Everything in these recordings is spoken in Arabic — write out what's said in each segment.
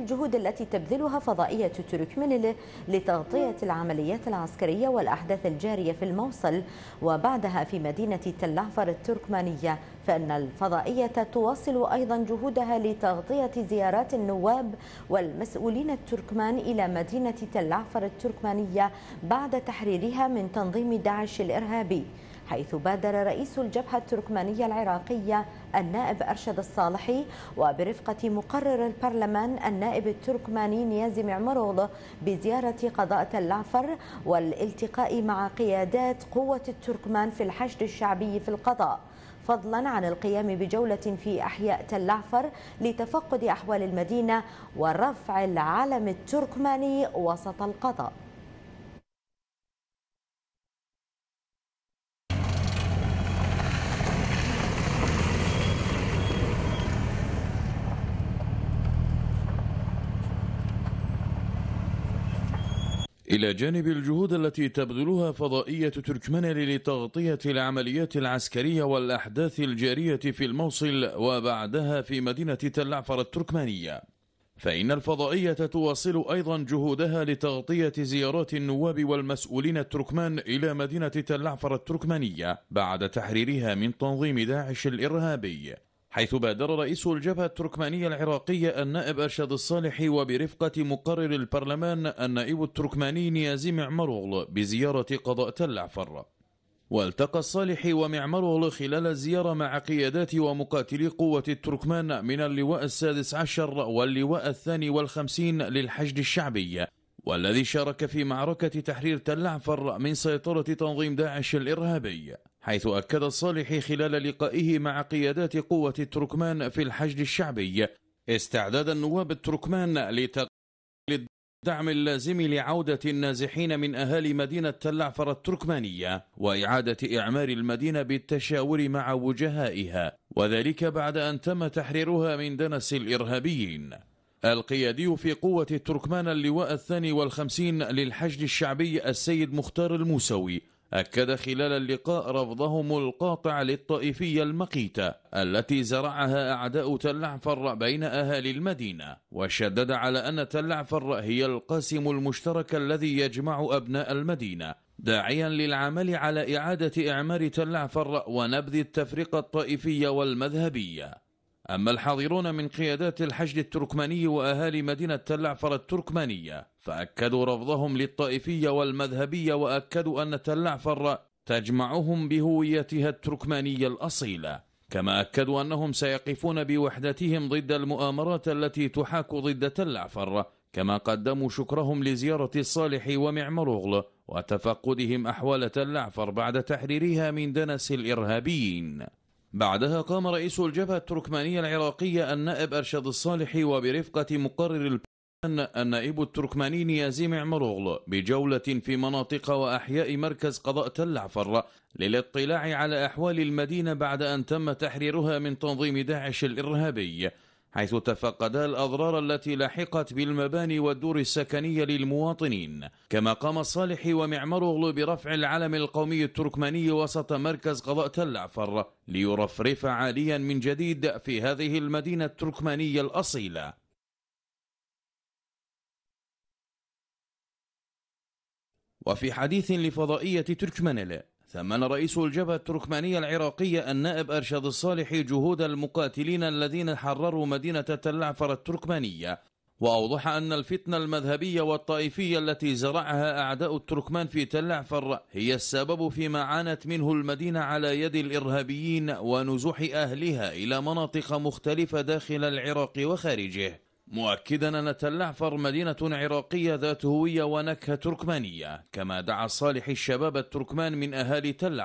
الجهود التي تبذلها فضائية تركمنل لتغطية العمليات العسكرية والأحداث الجارية في الموصل وبعدها في مدينة تلعفر التركمانية فإن الفضائية تواصل أيضا جهودها لتغطية زيارات النواب والمسؤولين التركمان إلى مدينة تلعفر التركمانية بعد تحريرها من تنظيم داعش الإرهابي حيث بادر رئيس الجبهة التركمانية العراقية النائب أرشد الصالحي وبرفقة مقرر البرلمان النائب التركماني نيازي معمرول بزيارة قضاء اللعفر والالتقاء مع قيادات قوة التركمان في الحشد الشعبي في القضاء فضلا عن القيام بجولة في أحياء تلعفر لتفقد أحوال المدينة ورفع العلم التركماني وسط القضاء إلى جانب الجهود التي تبذلها فضائية تركمانل لتغطية العمليات العسكرية والأحداث الجارية في الموصل وبعدها في مدينة تلعفر التركمانية فإن الفضائية تواصل أيضا جهودها لتغطية زيارات النواب والمسؤولين التركمان إلى مدينة تلعفر التركمانية بعد تحريرها من تنظيم داعش الإرهابي حيث بادر رئيس الجبهة التركمانية العراقية النائب أرشاد الصالحي وبرفقة مقرر البرلمان النائب التركماني نيازي معمرغل بزيارة قضاء تل عفر والتقى الصالحي ومعمرغل خلال الزيارة مع قيادات ومقاتلي قوة التركمان من اللواء السادس عشر واللواء الثاني والخمسين للحشد الشعبي والذي شارك في معركة تحرير تل عفر من سيطرة تنظيم داعش الإرهابي حيث أكد الصالح خلال لقائه مع قيادات قوة التركمان في الحشد الشعبي استعداد النواب التركمان لتقديم الدعم اللازم لعودة النازحين من أهالي مدينة تلعفر التركمانية وإعادة إعمار المدينة بالتشاور مع وجهائها وذلك بعد أن تم تحريرها من دنس الإرهابيين القيادي في قوة التركمان اللواء الثاني والخمسين للحشد الشعبي السيد مختار الموسوي أكد خلال اللقاء رفضهم القاطع للطائفية المقيتة التي زرعها أعداء تلعفر بين أهالي المدينة وشدد على أن تلعفر هي القاسم المشترك الذي يجمع أبناء المدينة داعيا للعمل على إعادة إعمار تلعفر ونبذ التفرقة الطائفية والمذهبية أما الحاضرون من قيادات الحشد التركماني وأهالي مدينة تلعفر التركمانية فأكدوا رفضهم للطائفية والمذهبية وأكدوا أن تل نعفر تجمعهم بهويتها التركمانية الأصيلة كما أكدوا أنهم سيقفون بوحدتهم ضد المؤامرات التي تحاك ضد تل نعفر كما قدموا شكرهم لزيارة الصالح أغل وتفقدهم أحوال تل نعفر بعد تحريرها من دنس الإرهابيين بعدها قام رئيس الجبهة التركمانية العراقية النائب أرشد الصالح وبرفقة مقرر النائب التركماني نيازي معمروغل بجولة في مناطق وأحياء مركز قضاء تل عفر للاطلاع على أحوال المدينة بعد أن تم تحريرها من تنظيم داعش الإرهابي حيث تفقدا الأضرار التي لحقت بالمباني والدور السكنية للمواطنين كما قام الصالح ومعمروغل برفع العلم القومي التركماني وسط مركز قضاء تل عفر ليرفرف عاليا من جديد في هذه المدينة التركمانية الأصيلة وفي حديث لفضائية تركمانيل ثمن رئيس الجبهة التركمانية العراقية النائب أرشاد الصالح جهود المقاتلين الذين حرروا مدينة تلعفر التركمانية وأوضح أن الفتنة المذهبية والطائفية التي زرعها أعداء التركمان في تلعفر هي السبب فيما عانت منه المدينة على يد الإرهابيين ونزوح أهلها إلى مناطق مختلفة داخل العراق وخارجه مؤكدا أن تل مدينة عراقية ذات هوية ونكهة تركمانية كما دعا صالح الشباب التركمان من أهالي تل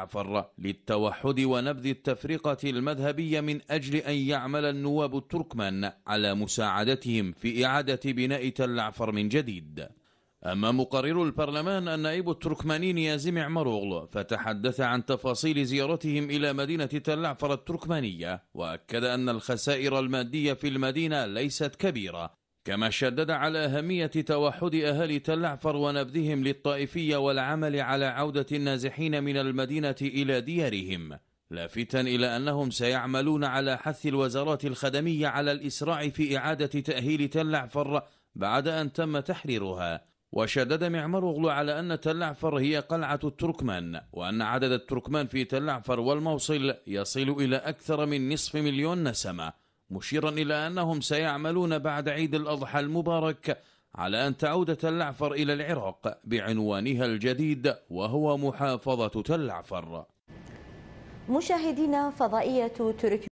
للتوحد ونبذ التفرقة المذهبية من أجل أن يعمل النواب التركمان على مساعدتهم في إعادة بناء تل من جديد أما مقرر البرلمان النائب التركماني نيازي معمروغل فتحدث عن تفاصيل زيارتهم إلى مدينة تلعفر التركمانية وأكد أن الخسائر المادية في المدينة ليست كبيرة كما شدد على أهمية توحد أهالي تلعفر ونبذهم للطائفية والعمل على عودة النازحين من المدينة إلى ديارهم لافتا إلى أنهم سيعملون على حث الوزارات الخدمية على الإسراع في إعادة تأهيل تلعفر بعد أن تم تحريرها وشدد معمر أغلو على أن تلعفر هي قلعة التركمان وأن عدد التركمان في تلعفر والموصل يصل إلى أكثر من نصف مليون نسمة مشيرا إلى أنهم سيعملون بعد عيد الأضحى المبارك على أن تعود تلعفر إلى العراق بعنوانها الجديد وهو محافظة تلعفر مشاهدينا فضائية تركيا